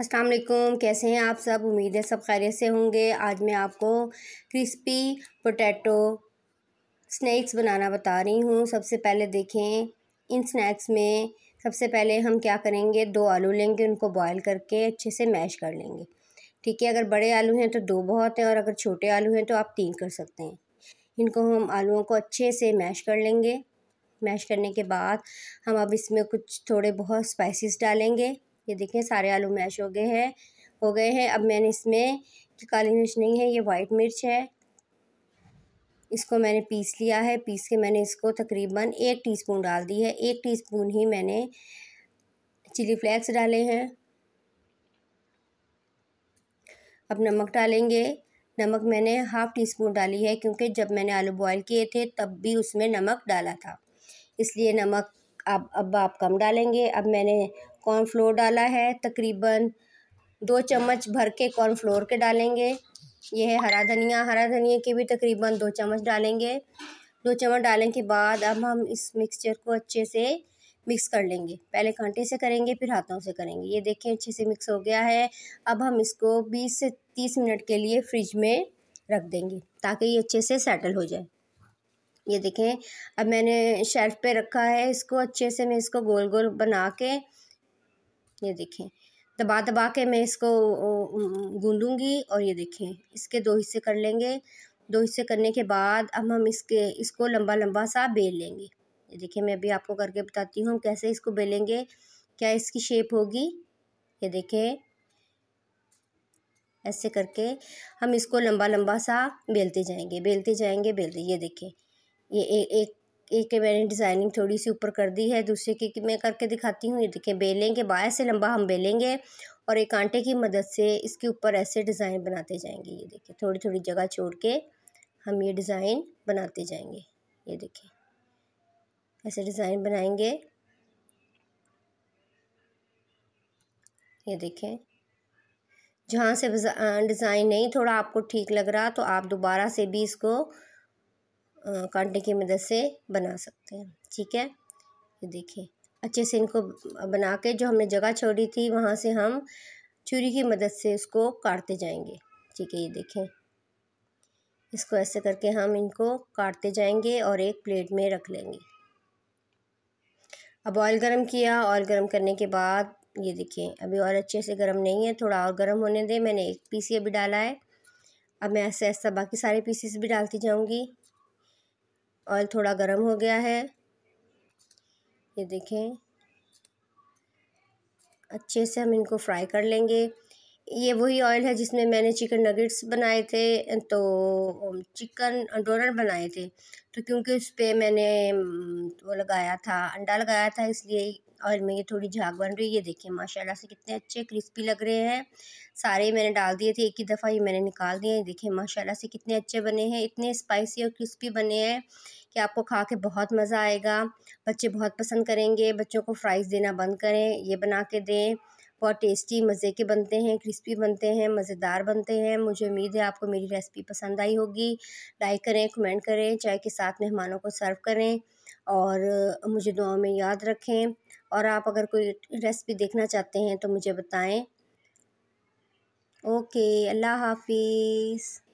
असलम कैसे हैं आप सब उम्मीद है सब खैरियत से होंगे आज मैं आपको क्रिस्पी पोटैटो स्नैक्स बनाना बता रही हूँ सबसे पहले देखें इन स्नैक्स में सबसे पहले हम क्या करेंगे दो आलू लेंगे उनको बॉईल करके अच्छे से मैश कर लेंगे ठीक है अगर बड़े आलू हैं तो दो बहुत हैं और अगर छोटे आलू हैं तो आप तीन कर सकते हैं इनको हम आलूओं को अच्छे से मैश कर लेंगे मैश करने के बाद हम अब इसमें कुछ थोड़े बहुत स्पाइसेस डालेंगे ये देखें सारे आलू मैश हो गए हैं हो गए हैं अब मैंने इसमें जो काली मिर्च नहीं है ये वाइट मिर्च है इसको मैंने पीस लिया है पीस के मैंने इसको तकरीबन एक टीस्पून डाल दी है एक टीस्पून ही मैंने चिली फ्लेक्स डाले हैं अब नमक डालेंगे नमक मैंने हाफ़ टी स्पून डाली है क्योंकि जब मैंने आलू बॉयल किए थे तब भी उसमें नमक डाला था इसलिए नमक अब अब आप कम डालेंगे अब मैंने कॉर्नफ्लोर डाला है तकरीबन दो चम्मच भर के कॉर्नफ्लोर के डालेंगे यह है हरा धनिया हरा धनिया के भी तकरीबन दो चम्मच डालेंगे दो चम्मच डालने के बाद अब हम इस मिक्सचर को अच्छे से मिक्स कर लेंगे पहले कांटे से करेंगे फिर हाथों से करेंगे ये देखें अच्छे से मिक्स हो गया है अब हम इसको बीस से तीस मिनट के लिए फ्रिज में रख देंगे ताकि ये अच्छे से सेटल हो जाए ये देखें अब मैंने शेल्फ़ पे रखा है इसको अच्छे से मैं इसको गोल गोल बना के ये देखें दबा दबा के मैं इसको गूंदूंगी और ये देखें इसके दो हिस्से कर लेंगे दो हिस्से करने के बाद अब हम इसके इसको लंबा लंबा सा बेल लेंगे ये देखें मैं अभी आपको करके बताती हूँ कैसे इसको बेलेंगे क्या इसकी शेप होगी ये देखें ऐसे करके हम इसको लंबा लंबा सा बेलते जाएंगे बेलते जाएंगे बेलते ये देखें ये एक एक के मैंने डिज़ाइनिंग थोड़ी सी ऊपर कर दी है दूसरे की कि मैं करके दिखाती हूँ ये देखें बेलेंगे बाहर से लंबा हम बेलेंगे और एक आंटे की मदद से इसके ऊपर ऐसे डिज़ाइन बनाते जाएंगे ये देखें थोड़ी थोड़ी जगह छोड़ के हम ये डिज़ाइन बनाते जाएंगे ये देखें ऐसे डिज़ाइन बनाएंगे ये देखें जहाँ से डिज़ाइन नहीं थोड़ा आपको ठीक लग रहा तो आप दोबारा से भी इसको कांटे की मदद से बना सकते हैं ठीक है ये देखिए अच्छे से इनको बना के जो हमने जगह छोड़ी थी वहाँ से हम छुरी की मदद से उसको काटते जाएंगे ठीक है ये देखें इसको ऐसे करके हम इनको काटते जाएंगे और एक प्लेट में रख लेंगे अब ऑयल गरम किया ऑयल गरम करने के बाद ये देखिए अभी और अच्छे से गर्म नहीं है थोड़ा और गर्म होने दें मैंने एक पीस ये भी डाला है अब मैं ऐसे ऐसा बाकी सारे पीसेस भी डालती जाऊँगी ऑयल थोड़ा गर्म हो गया है ये देखें अच्छे से हम इनको फ्राई कर लेंगे ये वही ऑयल है जिसमें मैंने चिकन नगेट्स बनाए थे तो चिकन डोनट बनाए थे तो क्योंकि उस पर मैंने वो लगाया था अंडा लगाया था इसलिए ऑयल में ये थोड़ी झाग बन रही है देखिए माशाल्लाह से कितने अच्छे क्रिस्पी लग रहे हैं सारे मैंने डाल दिए थे एक ही दफ़ा ये मैंने निकाल दिए हैं देखिए माशाल्लाह से कितने अच्छे बने हैं इतने स्पाइसी और क्रिस्पी बने हैं कि आपको खा के बहुत मज़ा आएगा बच्चे बहुत पसंद करेंगे बच्चों को फ्राइज़ देना बंद करें ये बना के दें बहुत टेस्टी मज़े के बनते हैं क्रिस्पी बनते हैं मज़ेदार बनते हैं मुझे उम्मीद है आपको मेरी रेसिपी पसंद आई होगी लाइक करें कमेंट करें चाय के साथ मेहमानों को सर्व करें और मुझे दुआओं में याद रखें और आप अगर कोई रेसिपी देखना चाहते हैं तो मुझे बताएं ओके अल्लाह हाफिज़